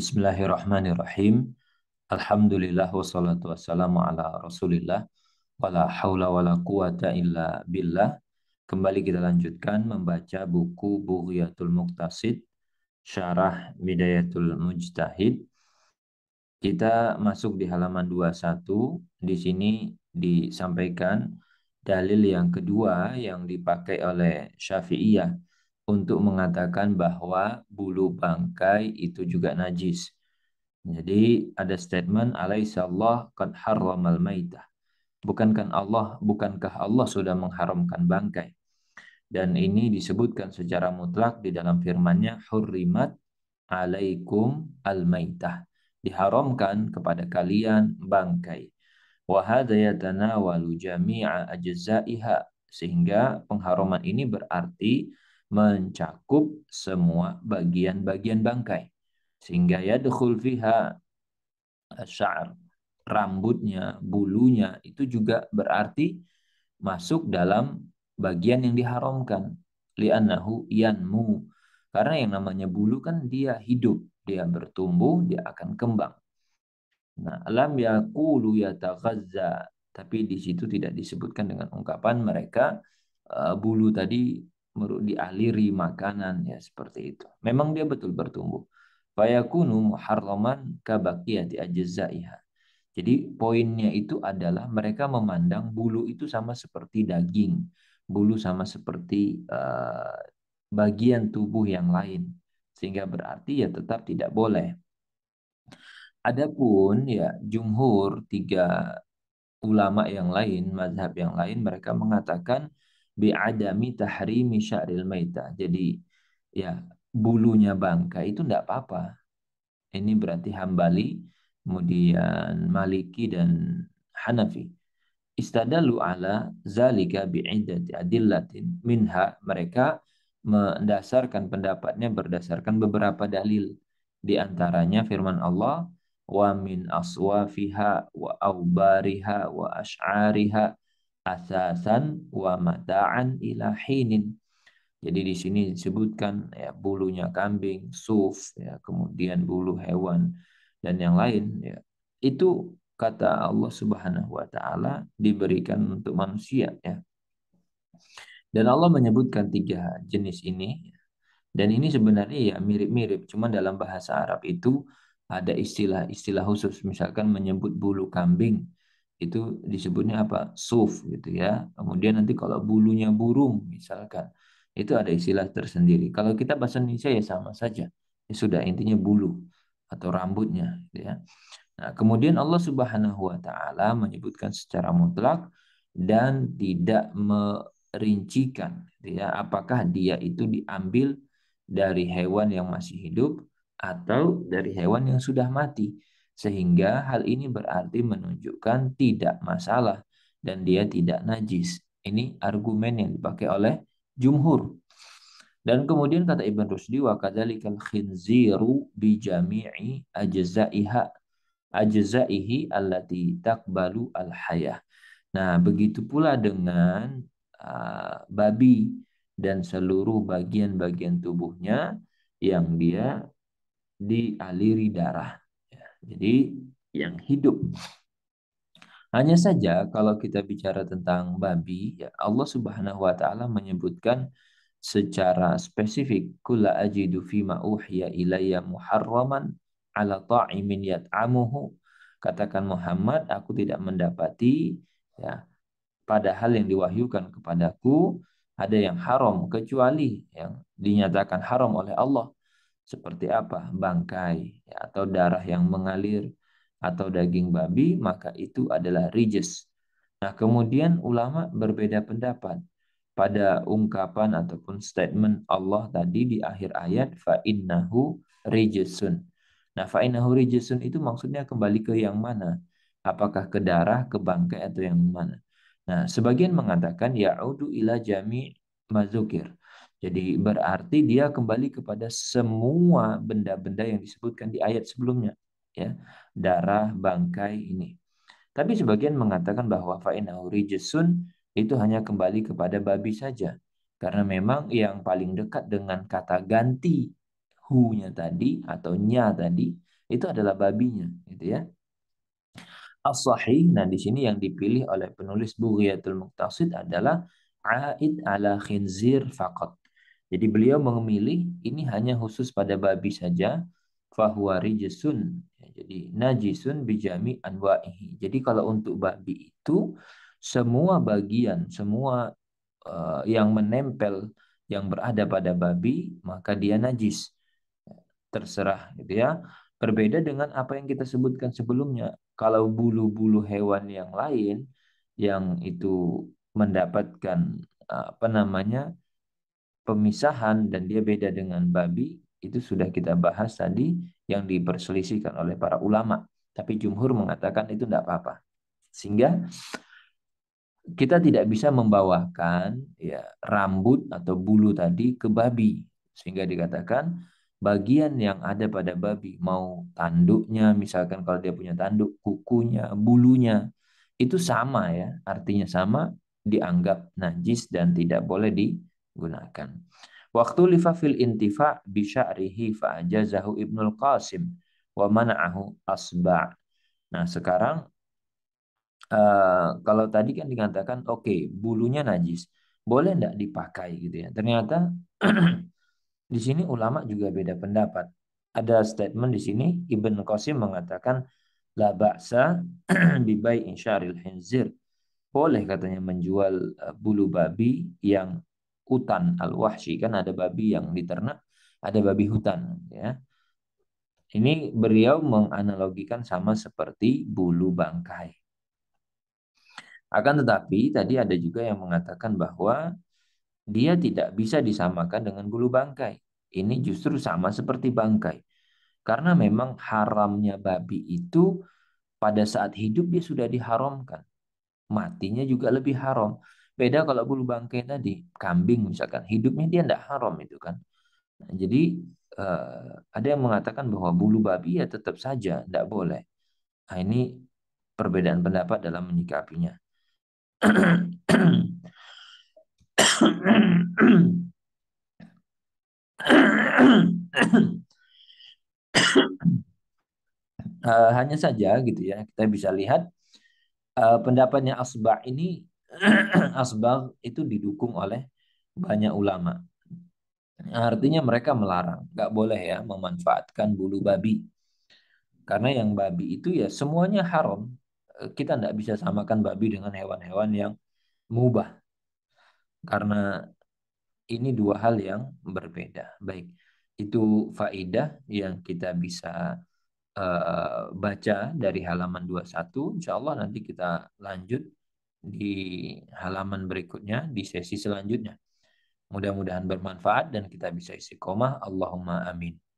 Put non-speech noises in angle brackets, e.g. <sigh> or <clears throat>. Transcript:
Bismillahirrahmanirrahim. Alhamdulillah wassalatu wassalamu ala Rasulillah wala hawla wala quwata illa billah. Kembali kita lanjutkan membaca buku Bughyatul Muqtasid Syarah Bidayatul Mujtahid. Kita masuk di halaman 21. Di sini disampaikan dalil yang kedua yang dipakai oleh Syafi'iyah untuk mengatakan bahwa bulu bangkai itu juga najis. Jadi ada statement alaihissallah haram al maitah. Bukankah Allah bukankah Allah sudah mengharamkan bangkai? Dan ini disebutkan secara mutlak di dalam firman-Nya hurrimat alaikum al-maitah. Diharamkan kepada kalian bangkai. Wahadaya hadza jami'a ajza'iha sehingga pengharuman ini berarti mencakup semua bagian-bagian bangkai sehingga ya fiha syar rambutnya bulunya itu juga berarti masuk dalam bagian yang diharamkan li'annahu yanmu karena yang namanya bulu kan dia hidup dia bertumbuh dia akan kembang nah alam yaqulu yataghazza tapi di situ tidak disebutkan dengan ungkapan mereka eh, bulu tadi dialiri makanan ya seperti itu. Memang dia betul bertumbuh. Fayakunu muharraman kabaqiyati ajzaiha. Jadi poinnya itu adalah mereka memandang bulu itu sama seperti daging, bulu sama seperti uh, bagian tubuh yang lain. Sehingga berarti ya tetap tidak boleh. Adapun ya jumhur tiga ulama yang lain, mazhab yang lain mereka mengatakan bi'adami tahrimi sya'ril maita. Jadi ya bulunya bangka itu tidak apa-apa. Ini berarti Hambali, kemudian Maliki dan Hanafi. Istadalu ala zalika bi'iddati adillatin minha mereka mendasarkan pendapatnya berdasarkan beberapa dalil di antaranya firman Allah wa min aswafiha wa aubariha wa ash'ariha asasan wa mata'an ila Jadi di sini disebutkan ya bulunya kambing, suf ya, kemudian bulu hewan dan yang lain ya. Itu kata Allah Subhanahu wa taala diberikan untuk manusia ya. Dan Allah menyebutkan tiga jenis ini. Ya. Dan ini sebenarnya ya mirip-mirip, cuman dalam bahasa Arab itu ada istilah-istilah khusus misalkan menyebut bulu kambing itu disebutnya apa suf gitu ya kemudian nanti kalau bulunya burung misalkan itu ada istilah tersendiri kalau kita bahasa Indonesia ya sama saja ya sudah intinya bulu atau rambutnya gitu ya nah kemudian Allah Subhanahu Wa Taala menyebutkan secara mutlak dan tidak merincikan gitu ya apakah dia itu diambil dari hewan yang masih hidup atau dari hewan yang sudah mati sehingga hal ini berarti menunjukkan tidak masalah dan dia tidak najis. Ini argumen yang dipakai oleh jumhur. Dan kemudian kata Ibn Rusdi wa kadzalikal khinziru bi jami'i ajza'iha ajza'ihi allati taqbalu al hayah. Nah, begitu pula dengan uh, babi dan seluruh bagian-bagian tubuhnya yang dia dialiri darah. Jadi yang hidup. Hanya saja kalau kita bicara tentang babi, ya Allah Subhanahu wa taala menyebutkan secara spesifik kula ajidu ma uhiya ilayya muharraman ala ta'imin yat'amuhu katakan Muhammad aku tidak mendapati ya padahal yang diwahyukan kepadaku ada yang haram kecuali yang dinyatakan haram oleh Allah seperti apa bangkai ya, atau darah yang mengalir atau daging babi maka itu adalah rijes. Nah kemudian ulama berbeda pendapat pada ungkapan ataupun statement Allah tadi di akhir ayat fa innahu rijesun. Nah fa innahu rijesun itu maksudnya kembali ke yang mana? Apakah ke darah, ke bangkai atau yang mana? Nah sebagian mengatakan ya'udu ila jami mazukir jadi berarti dia kembali kepada semua benda-benda yang disebutkan di ayat sebelumnya, ya. Darah bangkai ini. Tapi sebagian mengatakan bahwa fa'inahu rijisun itu hanya kembali kepada babi saja. Karena memang yang paling dekat dengan kata ganti hu-nya tadi atau nya tadi itu adalah babinya, gitu ya. As-sahih, nah di sini yang dipilih oleh penulis Bughiyatul Muqtasid adalah aid ala khinzir fakot. Jadi beliau memilih ini hanya khusus pada babi saja. Fahwari jesun. Ya, jadi najisun bijami anwa'ihi. Jadi kalau untuk babi itu semua bagian, semua eh, yang menempel yang berada pada babi maka dia najis. Ya, terserah gitu ya. Berbeda dengan apa yang kita sebutkan sebelumnya. Kalau bulu-bulu hewan yang lain yang itu mendapatkan apa namanya pemisahan dan dia beda dengan babi itu sudah kita bahas tadi yang diperselisihkan oleh para ulama. Tapi jumhur mengatakan itu tidak apa-apa. Sehingga kita tidak bisa membawakan ya rambut atau bulu tadi ke babi sehingga dikatakan bagian yang ada pada babi mau tanduknya misalkan kalau dia punya tanduk kukunya bulunya itu sama ya artinya sama dianggap najis dan tidak boleh di gunakan. Waktu lifafil intifa bisya'rihi fa'ajazahu Ibnul Qasim wa mana'ahu asba'. Nah, sekarang uh, kalau tadi kan dikatakan oke, okay, bulunya najis. Boleh enggak dipakai gitu ya. Ternyata <clears throat> di sini ulama juga beda pendapat. Ada statement di sini Ibn Qasim mengatakan la ba'sa <clears throat> bibai insyaril hinzir. Boleh katanya menjual eh, bulu babi yang hutan al-wahsyi kan ada babi yang diternak, ada babi hutan ya. Ini beliau menganalogikan sama seperti bulu bangkai. Akan tetapi tadi ada juga yang mengatakan bahwa dia tidak bisa disamakan dengan bulu bangkai. Ini justru sama seperti bangkai. Karena memang haramnya babi itu pada saat hidup dia sudah diharamkan. Matinya juga lebih haram. Beda kalau bulu bangkai tadi, kambing misalkan, hidupnya dia tidak haram itu kan. Nah, jadi uh, ada yang mengatakan bahwa bulu babi ya tetap saja tidak boleh. Nah, ini perbedaan pendapat dalam menyikapinya. Eh, hanya saja gitu ya kita bisa lihat uh, eh, pendapatnya Asbah ini <clears throat> asbab itu didukung oleh banyak ulama. Artinya mereka melarang, nggak boleh ya memanfaatkan bulu babi. Karena yang babi itu ya semuanya haram. Kita nggak bisa samakan babi dengan hewan-hewan yang mubah. Karena ini dua hal yang berbeda. Baik, itu faidah yang kita bisa uh, baca dari halaman 21. Insya Allah nanti kita lanjut di halaman berikutnya di sesi selanjutnya. Mudah-mudahan bermanfaat dan kita bisa isi koma. Allahumma amin.